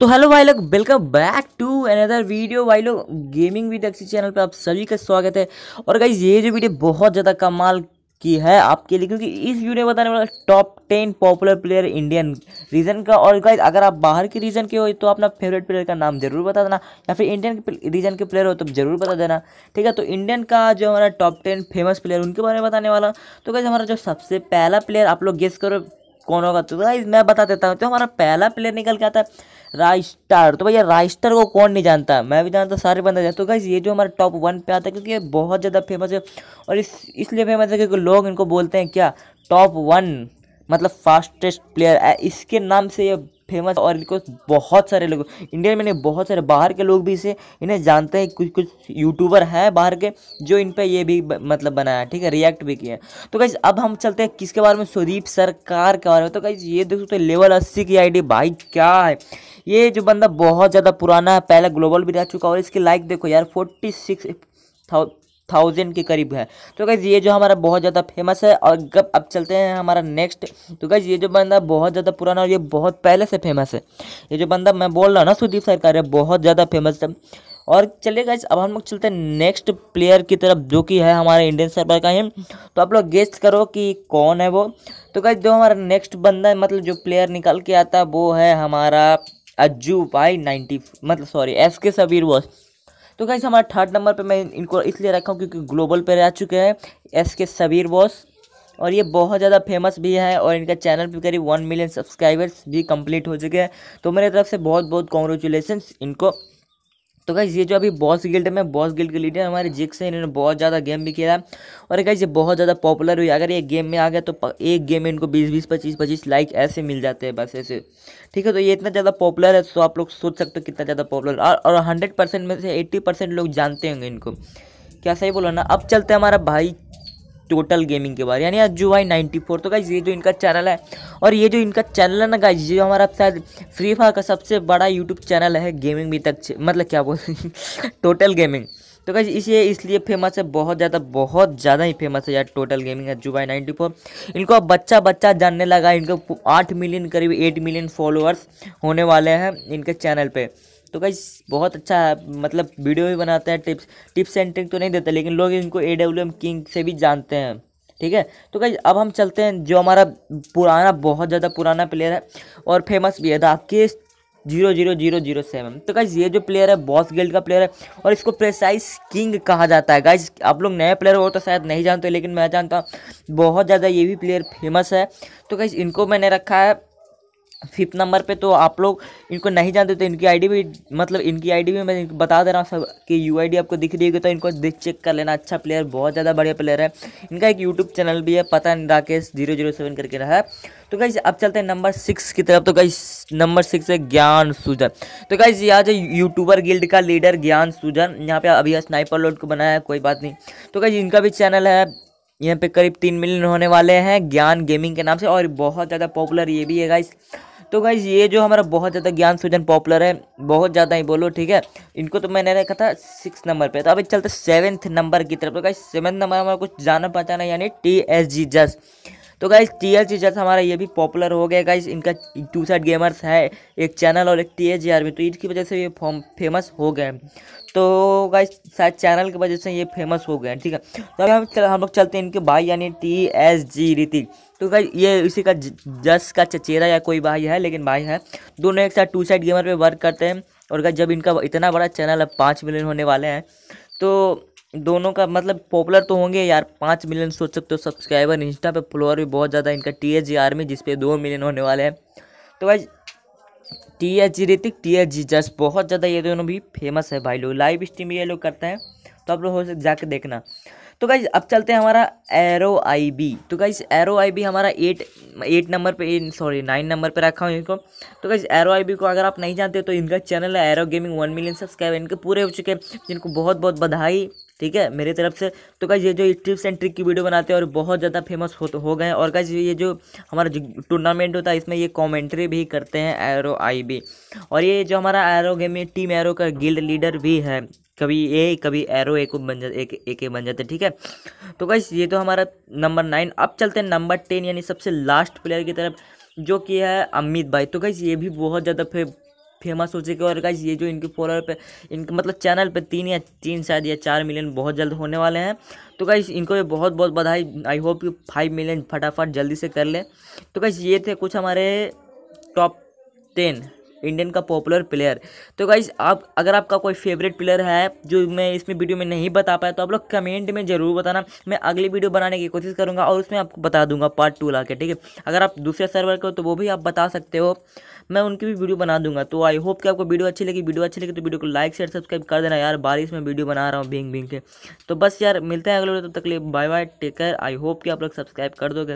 तो हेलो भाई लोग welcome back to another video भाई लोग गेमिंग विद एक्सी चैनल पे आप सभी का स्वागत है और गाइज ये जो वीडियो बहुत ज़्यादा कमाल की है आपके लिए क्योंकि इस वीडियो में बताने वाला top ten popular player Indian region का और गाइज अगर आप बाहर के रीजन के हो तो अपना फेवरेट प्लेयर का नाम जरूर बता देना या फिर इंडियन के रीजन के प्लेयर हो तो जरूर बता देना ठीक है तो इंडियन का जो हमारा टॉप टेन फेमस प्लेयर उनके बारे में बताने वाला तो गाइज हमारा जो सबसे पहला प्लेयर आप लोग गेस करो कौन होगा तो गाइज मैं बता देता हूँ तो हमारा पहला प्लेयर निकल के आता है राइस्टार तो भैया राइस्टार को कौन नहीं जानता मैं भी जानता सारे बंदा जानते तो गाइस ये जो हमारे टॉप वन पे आता है क्योंकि ये बहुत ज़्यादा फेमस है और इस इसलिए फेमस है क्योंकि लोग इनको बोलते हैं क्या टॉप वन मतलब फास्टेस्ट प्लेयर इसके नाम से ये फेमस और इनको बहुत सारे लोग इंडिया में नहीं बहुत सारे बाहर के लोग भी इसे इन्हें जानते हैं कुछ कुछ यूट्यूबर हैं बाहर के जो इन पर ये भी मतलब बनाया ठीक है रिएक्ट भी किया तो कहीं अब हम चलते हैं किसके बारे में सुदीप सरकार के बारे में तो कहीं ये देख सकते लेवल अस्सी की आई भाई क्या है ये जो बंदा बहुत ज़्यादा पुराना है पहले ग्लोबल भी रह चुका और इसकी लाइक देखो यार फोर्टी सिक्स थाउजेंड के करीब है तो गैज़ ये जो हमारा बहुत ज़्यादा फेमस है और गप अब चलते हैं हमारा नेक्स्ट तो गैज़ ये जो बंदा बहुत ज़्यादा पुराना और ये बहुत पहले से फेमस है ये जो बंदा मैं बोल रहा हूँ ना सुदीप सरकार है बहुत ज़्यादा फेमस है और चलिए गाइज अब हम लोग चलते हैं नेक्स्ट प्लेयर की तरफ जो कि है हमारे इंडियन सरकार का ही तो आप लोग गेस्ट करो कि कौन है वो तो गाइज जो हमारा नेक्स्ट बंदा है मतलब जो प्लेयर निकाल के आता है वो है हमारा अज्जू भाई नाइन्टी मतलब sorry S K Sabir boss तो गाइस हमारा थर्ड नंबर पे मैं इनको इसलिए रखा हूँ क्योंकि ग्लोबल पे रह चुके हैं एस के सबीर बॉस और ये बहुत ज़्यादा फेमस भी है और इनका चैनल भी करीब वन मिलियन सब्सक्राइबर्स भी कंप्लीट हो चुके हैं तो मेरे तरफ से बहुत बहुत कॉन्ग्रेचुलेसन इनको तो गाइज ये जो अभी बॉस गिल्ड है मैं बॉस गिल्ड के लीडर हमारे जिक्स है इन्होंने बहुत ज़्यादा गेम भी खेला और गाइज ये बहुत ज़्यादा पॉपुलर हुई अगर ये गेम में आ गया तो एक गेम में इनको बीस बीस पच्चीस पच्चीस लाइक ऐसे मिल जाते हैं बस ऐसे ठीक है तो ये इतना ज़्यादा पॉपुलर है तो आप लोग सोच सकते हो कितना ज़्यादा पॉपुलर और हंड्रेड परसेंट में से एट्टी परसेंट लोग जानते होंगे इनको क्या सही बोला ना अब चलते हैं हमारा भाई टोटल गेमिंग के बारे यानी अज्जू भाई नाइन्टी फोर तो गाइज ये जो इनका चैनल है और ये जो इनका चैनल है ना गाइज ये हमारा शायद फ्री फायर का सबसे बड़ा यूट्यूब चैनल है गेमिंग भी तक मतलब क्या बोल टोटल गेमिंग तो गाइज इसे इसलिए फेमस है बहुत ज़्यादा बहुत ज़्यादा ही फेमस है यार टोटल गेमिंग है जुबाई नाइन्टी फोर इनको अब बच्चा बच्चा जानने लगा इनको आठ मिलियन करीब एट मिलियन फॉलोअर्स होने वाले हैं इनके चैनल पे तो गाइज बहुत अच्छा है मतलब वीडियो भी बनाते हैं टिप्स टिप्स एंड ट्रिक तो नहीं देते लेकिन लोग इनको ए डब्ल्यू एम किंग से भी जानते हैं ठीक है तो गाइज अब हम चलते हैं जो हमारा पुराना बहुत ज़्यादा पुराना प्लेयर है और फेमस भी है दाकेश zero zero zero zero seven तो गाइज ये जो प्लेयर है बॉस गिल्ड का प्लेयर है और इसको प्रेसाइज किंग कहा जाता है गाइज आप लोग नए प्लेयर हो तो शायद नहीं जानते लेकिन मैं जानता हूँ बहुत ज़्यादा ये भी प्लेयर फेमस है तो गाइज इनको मैंने रखा है फिफ्थ नंबर पे तो आप लोग इनको नहीं जानते तो इनकी आईडी भी मतलब इनकी आईडी भी मैं बता दे रहा हूँ सब कि यू आपको दिख रही होगी तो इनको देख चेक कर लेना अच्छा प्लेयर बहुत ज़्यादा बढ़िया प्लेयर है इनका एक यूट्यूब चैनल भी है पता नहीं राकेश जीरो जीरो सेवन करके रहा है तो कहीं अब चलते हैं नंबर सिक्स की तरफ तो कहीं नंबर सिक्स है ज्ञान सूजन तो कहीं ये आज यूट्यूबर गिल्ड का लीडर ज्ञान सूजन यहाँ पे अभी स्नाइपर लोड को बनाया है कोई बात नहीं तो कहीं इनका भी चैनल है यहाँ पे करीब तीन मिलियन होने वाले हैं ज्ञान गेमिंग के नाम से और बहुत ज़्यादा पॉपुलर ये भी है गाइस तो गाइज ये जो हमारा बहुत ज़्यादा ज्ञान सुजन पॉपुलर है बहुत ज़्यादा ही बोलो ठीक है इनको तो मैंने रखा था सिक्स नंबर पे तो अभी चलते सेवन्थ नंबर की तरफ तो गाइज सेवन्थ नंबर हमारा कुछ जाना पहचाना यानी टी एस जी जस तो गाइज टी एल चीजर्स हमारा ये भी पॉपुलर हो गया गाइज इनका टू साइड गेमर्स है एक चैनल और एक टी एच आर तो इनकी वजह से ये फेमस हो गए तो गाइज शायद चैनल की वजह से ये फेमस हो गए ठीक है तो अभी हम हम लोग चलते हैं इनके भाई यानी टी एस जी ऋतिक तो गाइज ये इसी का जस का चचेरा या कोई भाई है लेकिन भाई है दोनों एक साथ टू साइड गेमर पर वर्क करते हैं और गाइज जब इनका इतना बड़ा चैनल अब पाँच मिलियन होने वाले हैं तो दोनों का मतलब पॉपुलर तो होंगे यार पाँच मिलियन सोच सकते हो सब्सक्राइबर इंस्टा पे फॉलोअर भी बहुत ज़्यादा इनका टी एच जी आर्मी जिसपे दो मिलियन होने वाले हैं तो भाई T H G Ritik T H G just बहुत ज़्यादा ये दोनों भी फेमस है भाई लोग लाइव स्ट्रीम ये लोग करते हैं तो आप लोग हो सकते जाके देखना तो भाई अब चलते हैं हमारा एरो आई बी तो भाई एरो आई बी हमारा एट एट नंबर पर सॉरी नाइन नंबर पर रखा हूँ इनको तो भाई एरो आई बी को अगर आप नहीं जानते तो इनका चैनल है Aero gaming one million subscriber इनके पूरे हो चुके हैं जिनको बहुत बहुत बधाई ठीक है मेरी तरफ से तो गाइज ये जो टिप्स एंड ट्रिक की वीडियो बनाते हैं और बहुत ज़्यादा फेमस हो, तो हो गए हैं और गाइज ये जो हमारा टूर्नामेंट होता है इसमें ये कॉमेंट्री भी करते हैं एरो आई और ये जो हमारा एरो गेम में टीम एरो का गिल्ड लीडर भी है कभी ए कभी एरो एक बन जाते एक एक बन जाते ठीक है तो गाइज ये तो हमारा नंबर नाइन अब चलते हैं नंबर टेन यानी सबसे लास्ट प्लेयर की तरफ जो कि है अमित भाई तो गाइज ये भी बहुत ज़्यादा फेमस हो चुके और गाइज ये जो इनके फॉलोअर पे इनके मतलब चैनल पे तीन या तीन शायद या चार मिलियन बहुत जल्द होने वाले हैं तो गाइज इनको भी बहुत बहुत बधाई I hope you five million फटाफट जल्दी से कर लें तो गाइज ये थे कुछ हमारे टॉप टेन इंडियन का पॉपुलर प्लेयर तो गाइज आप अगर आपका कोई फेवरेट प्लेयर है जो मैं इसमें वीडियो में नहीं बता पाया तो आप लोग कमेंट में ज़रूर बताना मैं अगली वीडियो बनाने की कोशिश करूँगा और उसमें आपको बता दूंगा पार्ट टू ला के ठीक है अगर आप दूसरे सर्वर के हो तो वो भी आप बता सकते हो मैं उनकी भी वीडियो बना दूंगा तो आई होप कि आपको वीडियो अच्छी लगी वीडियो अच्छी लगी तो वीडियो को लाइक शेयर सब्सक्राइब कर देना यार बारिश में वीडियो बना रहा हूँ भींग भींग के तो बस यार मिलते हैं अगले वीडियो तब तो तक लिए bye bye take care I hope कि आप लोग सब्सक्राइब कर दोगे